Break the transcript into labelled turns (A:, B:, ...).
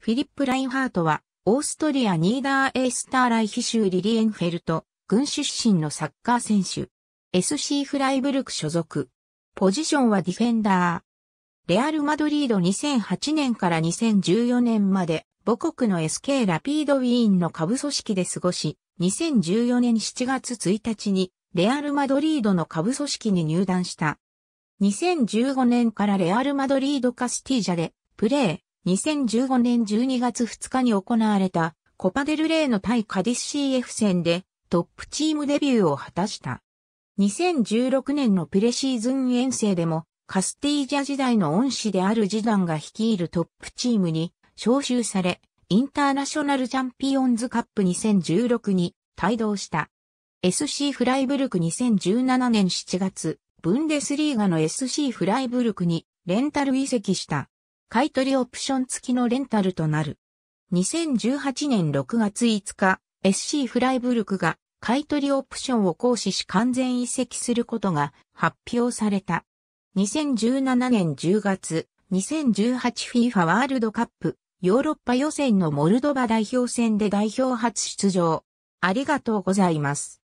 A: フィリップ・ラインハートは、オーストリア・ニーダー・エースター・ライヒ州リリエンフェルト、軍出身のサッカー選手。SC フライブルク所属。ポジションはディフェンダー。レアル・マドリード2008年から2014年まで、母国の SK ラピードウィーンの下部組織で過ごし、2014年7月1日に、レアル・マドリードの下部組織に入団した。2015年からレアル・マドリード・カスティージャで、プレー。2015年12月2日に行われたコパデルレーの対カディス CF 戦でトップチームデビューを果たした。2016年のプレシーズン遠征でもカスティージャ時代の恩師であるジダンが率いるトップチームに招集され、インターナショナルチャンピオンズカップ2016に帯同した。SC フライブルク2017年7月、ブンデスリーガの SC フライブルクにレンタル移籍した。買取オプション付きのレンタルとなる。2018年6月5日、SC フライブルクが買取オプションを行使し完全移籍することが発表された。2017年10月、2018FIFA ワールドカップヨーロッパ予選のモルドバ代表戦で代表初出場。ありがとうございます。